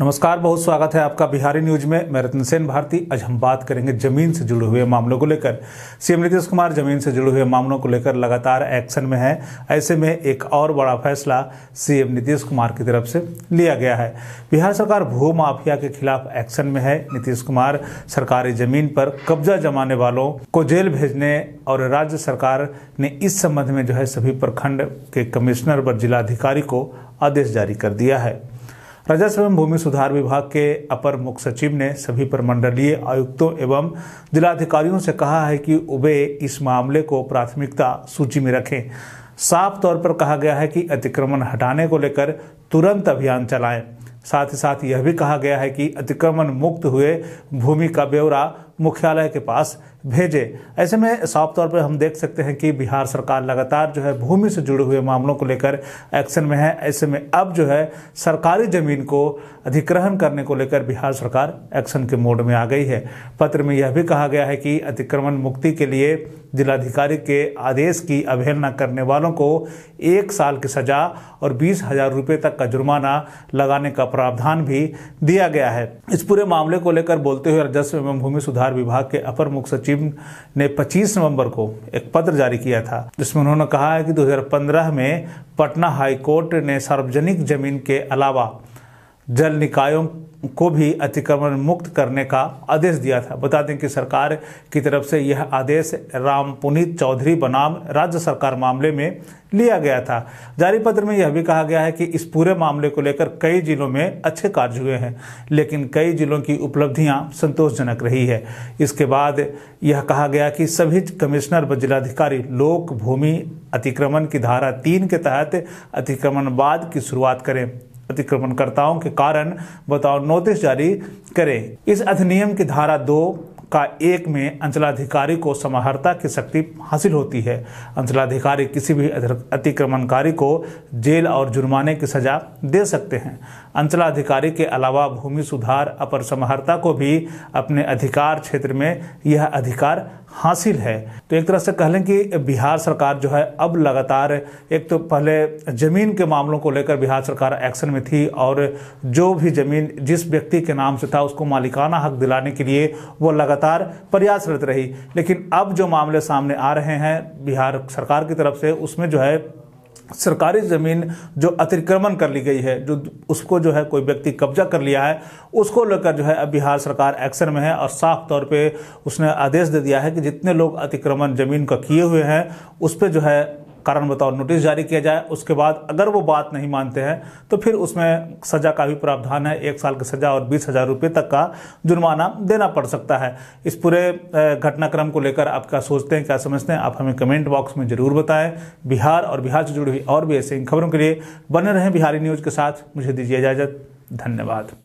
नमस्कार बहुत स्वागत है आपका बिहारी न्यूज में मैं रतन सेन भारती आज हम बात करेंगे जमीन से जुड़े हुए मामलों को लेकर सीएम नीतीश कुमार जमीन से जुड़े हुए मामलों को लेकर लगातार एक्शन में है ऐसे में एक और बड़ा फैसला सीएम नीतीश कुमार की तरफ से लिया गया है बिहार सरकार भू माफिया के खिलाफ एक्शन में है नीतीश कुमार सरकारी जमीन पर कब्जा जमाने वालों को जेल भेजने और राज्य सरकार ने इस संबंध में जो है सभी प्रखंड के कमिश्नर व जिलाधिकारी को आदेश जारी कर दिया है राजस्व एवं भूमि सुधार विभाग के अपर मुख्य सचिव ने सभी प्रमंडलीय आयुक्तों एवं जिलाधिकारियों से कहा है कि वे इस मामले को प्राथमिकता सूची में रखें साफ तौर पर कहा गया है कि अतिक्रमण हटाने को लेकर तुरंत अभियान चलाएं साथ ही साथ यह भी कहा गया है कि अतिक्रमण मुक्त हुए भूमि का ब्यौरा मुख्यालय के पास भेजे ऐसे में साफ तौर पर हम देख सकते हैं कि बिहार सरकार लगातार जो है भूमि से जुड़े हुए मामलों को लेकर एक्शन में है ऐसे में अब जो है सरकारी जमीन को अधिग्रहण करने को लेकर बिहार सरकार एक्शन के मोड में आ गई है पत्र में यह भी कहा गया है कि अतिक्रमण मुक्ति के लिए जिलाधिकारी के आदेश की अवहेलना करने वालों को एक साल की सजा और बीस हजार रुपये तक का जुर्माना लगाने का प्रावधान भी दिया गया है इस पूरे मामले को लेकर बोलते हुए राजस्व एवं भूमि सुधार सुधार विभाग के अपर मुख्य सचिव ने 25 नवंबर को एक पत्र जारी किया था जिसमें उन्होंने कहा है कि 2015 में पटना हाईकोर्ट ने सार्वजनिक जमीन के अलावा जल निकायों को भी अतिक्रमण मुक्त करने का आदेश दिया था बता दें कि सरकार की तरफ से यह आदेश राम पुनीत चौधरी बनाम राज्य सरकार मामले में लिया गया था जारी पत्र में यह भी कहा गया है कि इस पूरे मामले को लेकर कई जिलों में अच्छे कार्य हुए हैं लेकिन कई जिलों की उपलब्धियां संतोषजनक रही है इसके बाद यह कहा गया कि सभी कमिश्नर व जिलाधिकारी लोक भूमि अतिक्रमण की धारा तीन के तहत अतिक्रमणवाद की शुरुआत करें अतिक्रमणकर्ताओं के कारण बताओ नोटिस जारी करें इस अधिनियम की धारा दो का एक में अंचलाधिकारी को समाहर्ता की शक्ति हासिल होती है अंचलाधिकारी किसी भी अतिक्रमणकारी को जेल और जुर्माने की सजा दे सकते हैं अंचलाधिकारी के अलावा भूमि सुधार अपर समाहर्ता को भी अपने अधिकार क्षेत्र में यह अधिकार हासिल है तो एक तरह से कह लें कि बिहार सरकार जो है अब लगातार एक तो पहले ज़मीन के मामलों को लेकर बिहार सरकार एक्शन में थी और जो भी ज़मीन जिस व्यक्ति के नाम से था उसको मालिकाना हक दिलाने के लिए वो लगातार प्रयासरत रही लेकिन अब जो मामले सामने आ रहे हैं बिहार सरकार की तरफ से उसमें जो है सरकारी ज़मीन जो अतिक्रमण कर ली गई है जो उसको जो है कोई व्यक्ति कब्जा कर लिया है उसको लेकर जो है अब बिहार सरकार एक्शन में है और साफ तौर पे उसने आदेश दे दिया है कि जितने लोग अतिक्रमण ज़मीन का किए हुए हैं उस पर जो है कारण बताओ नोटिस जारी किया जाए उसके बाद अगर वो बात नहीं मानते हैं तो फिर उसमें सज़ा का भी प्रावधान है एक साल की सज़ा और बीस हज़ार रुपये तक का जुर्माना देना पड़ सकता है इस पूरे घटनाक्रम को लेकर आप क्या सोचते हैं क्या समझते हैं आप हमें कमेंट बॉक्स में ज़रूर बताएं बिहार और बिहार से जुड़ी हुई और भी ऐसी खबरों के लिए बने रहें बिहारी न्यूज़ के साथ मुझे दीजिए इजाज़त धन्यवाद